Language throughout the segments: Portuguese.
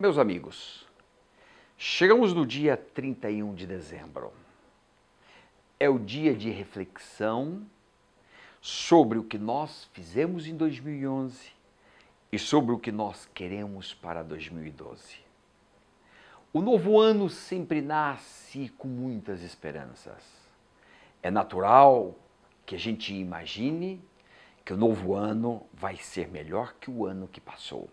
Meus amigos, chegamos no dia 31 de dezembro. É o dia de reflexão sobre o que nós fizemos em 2011 e sobre o que nós queremos para 2012. O novo ano sempre nasce com muitas esperanças. É natural que a gente imagine que o novo ano vai ser melhor que o ano que passou.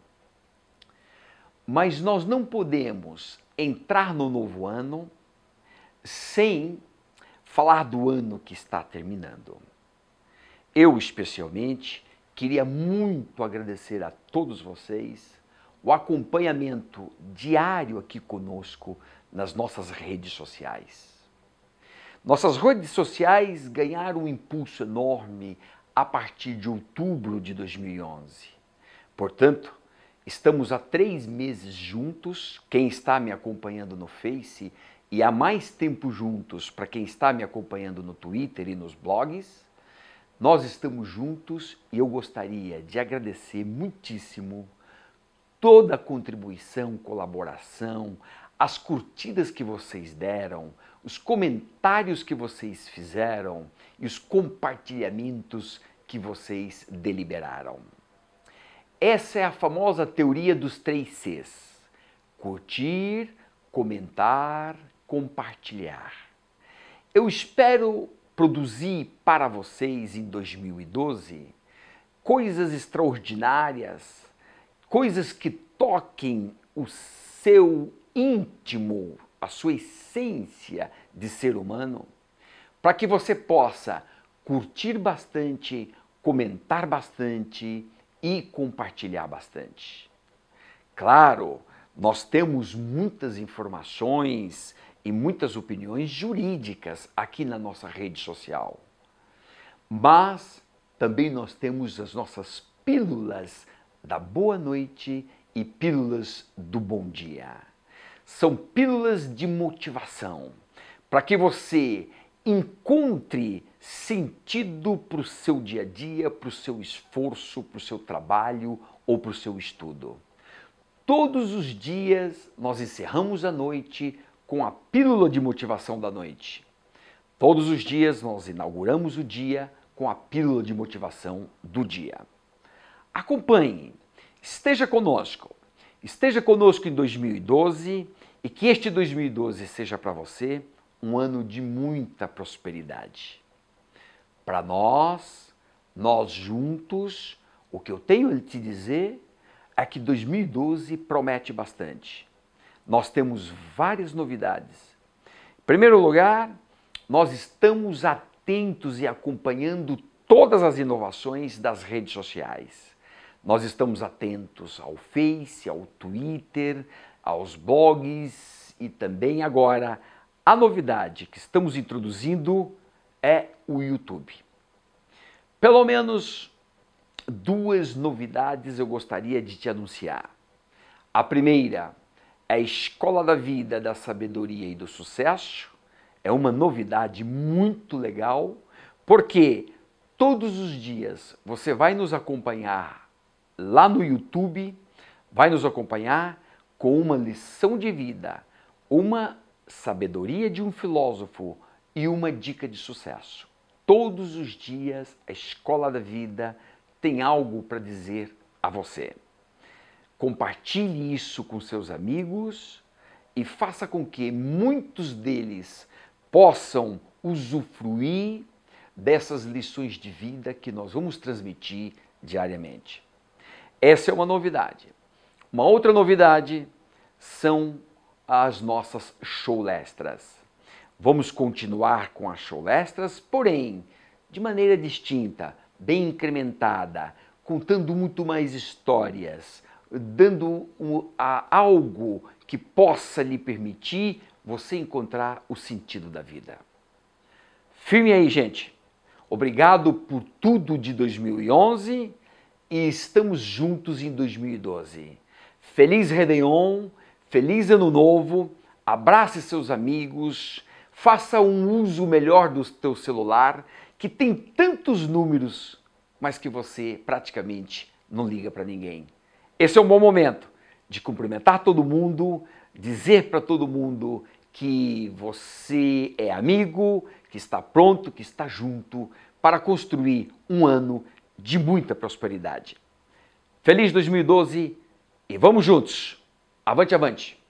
Mas nós não podemos entrar no novo ano sem falar do ano que está terminando. Eu, especialmente, queria muito agradecer a todos vocês o acompanhamento diário aqui conosco nas nossas redes sociais. Nossas redes sociais ganharam um impulso enorme a partir de outubro de 2011. Portanto, Estamos há três meses juntos. Quem está me acompanhando no Face e há mais tempo juntos para quem está me acompanhando no Twitter e nos blogs. Nós estamos juntos e eu gostaria de agradecer muitíssimo toda a contribuição, colaboração, as curtidas que vocês deram, os comentários que vocês fizeram e os compartilhamentos que vocês deliberaram. Essa é a famosa teoria dos três Cs: curtir, comentar, compartilhar. Eu espero produzir para vocês em 2012 coisas extraordinárias, coisas que toquem o seu íntimo, a sua essência de ser humano, para que você possa curtir bastante, comentar bastante e compartilhar bastante. Claro, nós temos muitas informações e muitas opiniões jurídicas aqui na nossa rede social. Mas também nós temos as nossas pílulas da boa noite e pílulas do bom dia. São pílulas de motivação para que você encontre sentido para o seu dia a dia, para o seu esforço, para o seu trabalho ou para o seu estudo. Todos os dias nós encerramos a noite com a pílula de motivação da noite. Todos os dias nós inauguramos o dia com a pílula de motivação do dia. Acompanhe, esteja conosco. Esteja conosco em 2012 e que este 2012 seja para você um ano de muita prosperidade para nós, nós juntos, o que eu tenho a te dizer é que 2012 promete bastante. Nós temos várias novidades. Em primeiro lugar, nós estamos atentos e acompanhando todas as inovações das redes sociais. Nós estamos atentos ao Face, ao Twitter, aos blogs e também agora a novidade que estamos introduzindo é o YouTube. Pelo menos duas novidades eu gostaria de te anunciar. A primeira é a Escola da Vida da Sabedoria e do Sucesso. É uma novidade muito legal, porque todos os dias você vai nos acompanhar lá no YouTube, vai nos acompanhar com uma lição de vida, uma sabedoria de um filósofo, e uma dica de sucesso. Todos os dias a Escola da Vida tem algo para dizer a você. Compartilhe isso com seus amigos e faça com que muitos deles possam usufruir dessas lições de vida que nós vamos transmitir diariamente. Essa é uma novidade. Uma outra novidade são as nossas showlestras. Vamos continuar com as cholestras, porém, de maneira distinta, bem incrementada, contando muito mais histórias, dando um, a, algo que possa lhe permitir você encontrar o sentido da vida. Firme aí, gente. Obrigado por tudo de 2011 e estamos juntos em 2012. Feliz Réveillon, feliz Ano Novo, abrace seus amigos faça um uso melhor do teu celular, que tem tantos números, mas que você praticamente não liga para ninguém. Esse é um bom momento de cumprimentar todo mundo, dizer para todo mundo que você é amigo, que está pronto, que está junto para construir um ano de muita prosperidade. Feliz 2012 e vamos juntos! Avante, avante!